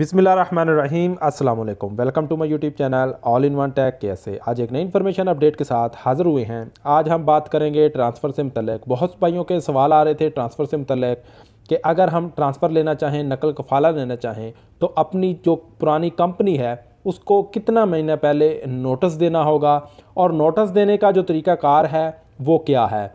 रहीम अस्सलाम वालेकुम welcome to my YouTube channel all in one tech कैसे आज एक नई इन्फॉर्मेशन अपडेट के साथ हाज़िर हुए हैं आज हम बात करेंगे ट्रांसफ़र से मतलब बहुत भाइयों के सवाल आ रहे थे ट्रांसफ़र से मतलब कि अगर हम ट्रांसफ़र लेना चाहें नकल कफाला लेना चाहें तो अपनी जो पुरानी कंपनी है उसको कितना महीना पहले नोटिस देना होगा और नोटिस देने का जो तरीक़ाकार है वो क्या है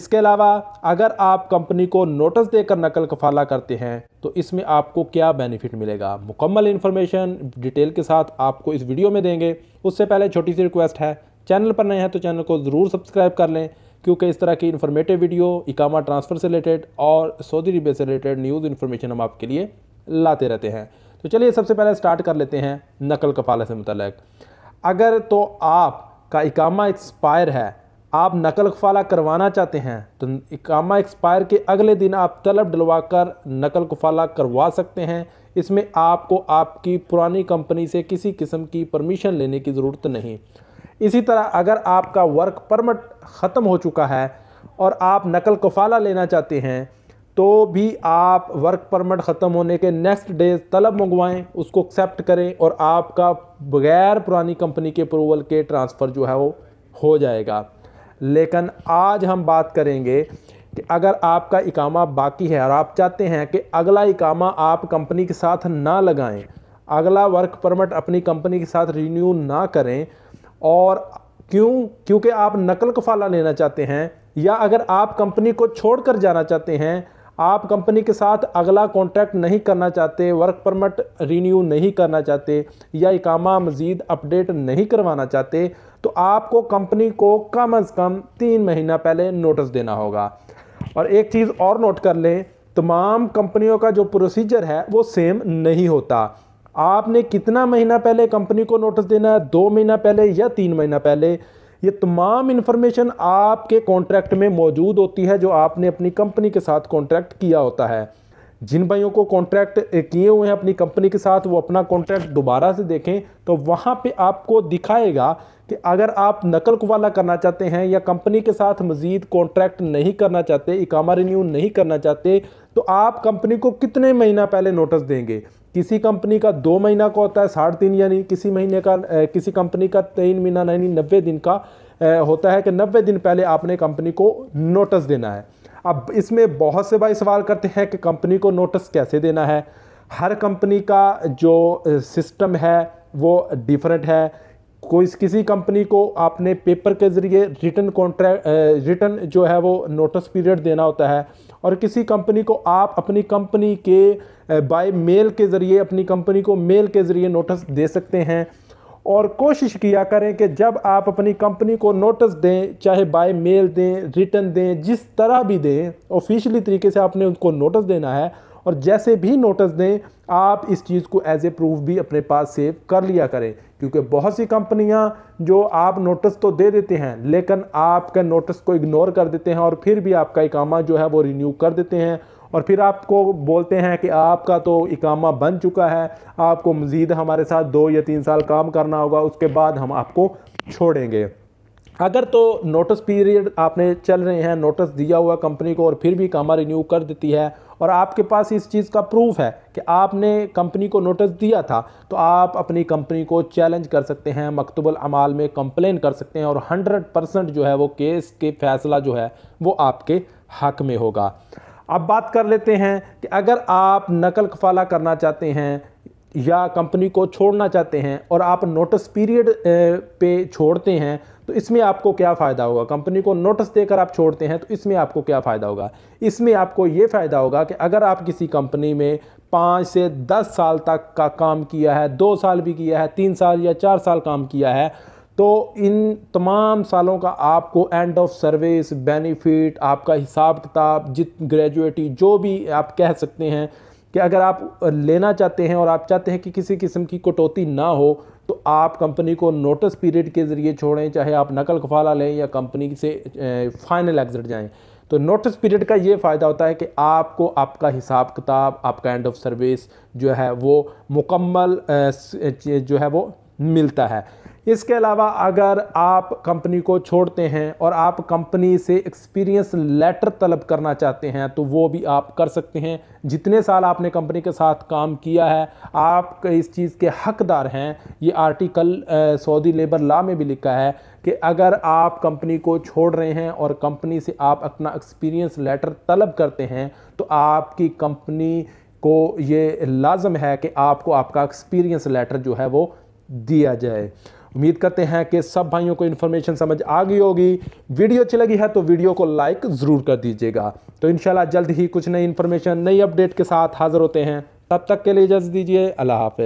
इसके अलावा अगर आप कंपनी को नोटिस देकर नकल कफाला करते हैं तो इसमें आपको क्या बेनिफिट मिलेगा मुकम्मल इन्फॉर्मेशन डिटेल के साथ आपको इस वीडियो में देंगे उससे पहले छोटी सी रिक्वेस्ट है चैनल पर नए हैं तो चैनल को ज़रूर सब्सक्राइब कर लें क्योंकि इस तरह की इन्फॉर्मेटिव वीडियो इकामा ट्रांसफ़र से रिलेटेड और सऊदी अरबिया से रिलेटेड न्यूज़ इन्फॉर्मेशन हम आपके लिए लाते रहते हैं तो चलिए सबसे पहले स्टार्ट कर लेते हैं नकल कफाला से मुतलक अगर तो आप का इकामा एक्सपायर है आप नकल कफाला करवाना चाहते हैं तो इकामा एक्सपायर के अगले दिन आप तलब डलवा कर नकल कफाला करवा सकते हैं इसमें आपको आपकी पुरानी कंपनी से किसी किस्म की परमिशन लेने की ज़रूरत नहीं इसी तरह अगर आपका वर्क परमिट ख़त्म हो चुका है और आप नकल कफाला लेना चाहते हैं तो भी आप वर्क परमिट ख़त्म होने के नेक्स्ट डे तलब मंगवाएं उसको एक्सेप्ट करें और आपका बगैर पुरानी कंपनी के अप्रूवल के ट्रांसफ़र जो है वो हो जाएगा लेकिन आज हम बात करेंगे कि अगर आपका इकामा बाकी है और आप चाहते हैं कि अगला इकामा आप कंपनी के साथ ना लगाएं अगला वर्क परमिट अपनी कंपनी के साथ रिन्यू ना करें और क्यों क्योंकि आप नकल कफाला लेना चाहते हैं या अगर आप कंपनी को छोड़कर जाना चाहते हैं आप कंपनी के साथ अगला कॉन्ट्रैक्ट नहीं करना चाहते वर्क परमिट रिन्यू नहीं करना चाहते या इकामा मज़ीद अपडेट नहीं करवाना चाहते तो आपको कंपनी को कम अज़ कम तीन महीना पहले नोटिस देना होगा और एक चीज़ और नोट कर लें तमाम कंपनियों का जो प्रोसीजर है वो सेम नहीं होता आपने कितना महीना पहले कंपनी को नोटिस देना है दो महीना पहले या तीन महीना पहले ये तमाम इन्फॉर्मेशन आपके कॉन्ट्रैक्ट में मौजूद होती है जो आपने अपनी कंपनी के साथ कॉन्ट्रैक्ट किया होता है जिन भाइयों को कॉन्ट्रैक्ट किए हुए हैं अपनी कंपनी के साथ वो अपना कॉन्ट्रैक्ट दोबारा से देखें तो वहाँ पे आपको दिखाएगा कि अगर आप नकल कुवाला करना चाहते हैं या कंपनी के साथ मज़ीद कॉन्ट्रैक्ट नहीं करना चाहते इकामा रिन्यू नहीं करना चाहते तो आप कंपनी को कितने महीना पहले नोटिस देंगे किसी कंपनी का दो महीना का होता है साढ़े तीन यानी किसी महीने का किसी कंपनी का तीन महीना यानी नब्बे दिन का होता है कि नब्बे दिन पहले आपने कंपनी को नोटिस देना है अब इसमें बहुत से भाई सवाल करते हैं कि कंपनी को नोटिस कैसे देना है हर कंपनी का जो सिस्टम है वो डिफरेंट है कोई किसी कंपनी को आपने पेपर के ज़रिए रिटर्न कॉन्ट्रैक्ट रिटर्न जो है वो नोटिस पीरियड देना होता है और किसी कंपनी को आप अपनी कंपनी के बाय मेल के ज़रिए अपनी कंपनी को मेल के ज़रिए नोटिस दे सकते हैं और कोशिश किया करें कि जब आप अपनी कंपनी को नोटिस दें चाहे बाय मेल दें रिटर्न दें जिस तरह भी दें ऑफिशियली तरीके से आपने उनको नोटिस देना है और जैसे भी नोटिस दें आप इस चीज़ को एज ए प्रूफ भी अपने पास सेव कर लिया करें क्योंकि बहुत सी कंपनियां जो आप नोटिस तो दे देते हैं लेकिन आपके नोटिस को इग्नोर कर देते हैं और फिर भी आपका इकामा जो है वो रिन्यू कर देते हैं और फिर आपको बोलते हैं कि आपका तो इकामा बन चुका है आपको मज़ीद हमारे साथ दो या तीन साल काम करना होगा उसके बाद हम आपको छोड़ेंगे अगर तो नोटिस पीरियड आपने चल रहे हैं नोटिस दिया हुआ कंपनी को और फिर भी कामा रिन्यू कर देती है और आपके पास इस चीज़ का प्रूफ है कि आपने कंपनी को नोटिस दिया था तो आप अपनी कंपनी को चैलेंज कर सकते हैं मकतबल अमाल में कंप्लेन कर सकते हैं और 100 परसेंट जो है वो केस के फैसला जो है वो आपके हक में होगा अब बात कर लेते हैं कि अगर आप नकल कफाला करना चाहते हैं या कंपनी को छोड़ना चाहते हैं और आप नोटिस पीरियड पे छोड़ते हैं तो इसमें आपको क्या फ़ायदा होगा कंपनी को नोटिस देकर आप छोड़ते हैं तो इसमें आपको क्या फ़ायदा होगा इसमें आपको ये फ़ायदा होगा कि अगर आप किसी कंपनी में पाँच से दस साल तक का काम किया है दो साल भी किया है तीन साल या चार साल काम किया है तो इन तमाम सालों का आपको एंड ऑफ सर्विस बेनिफिट आपका हिसाब किताब जित ग्रेजुएटी जो भी आप कह सकते हैं कि अगर आप लेना चाहते हैं और आप चाहते हैं कि किसी किस्म की कटौती ना हो तो आप कंपनी को नोटिस पीरियड के ज़रिए छोड़ें चाहे आप नकल कफाला लें या कंपनी से फाइनल एग्जिट जाएं तो नोटिस पीरियड का ये फ़ायदा होता है कि आपको आपका हिसाब किताब आपका एंड ऑफ सर्विस जो है वो मुकम्मल जो है वो मिलता है इसके अलावा अगर आप कंपनी को छोड़ते हैं और आप कंपनी से एक्सपीरियंस लेटर तलब करना चाहते हैं तो वो भी आप कर सकते हैं जितने साल आपने कंपनी के साथ काम किया है आप इस चीज़ के हकदार हैं ये आर्टिकल सऊदी लेबर लॉ में भी लिखा है कि अगर आप कंपनी को छोड़ रहे हैं और कंपनी से आप अपना एक्सपीरियंस लेटर तलब करते हैं तो आपकी कंपनी को ये लाजम है कि आपको आपका एक्सपीरियंस लेटर जो है वो दिया जाए उम्मीद करते हैं कि सब भाइयों को इन्फॉर्मेशन समझ आ गई होगी वीडियो अच्छी लगी है तो वीडियो को लाइक ज़रूर कर दीजिएगा तो इन जल्द ही कुछ नई इन्फॉर्मेशन नई अपडेट के साथ हाज़िर होते हैं तब तक के लिए इजाज़त दीजिए अल्लाह हाफ़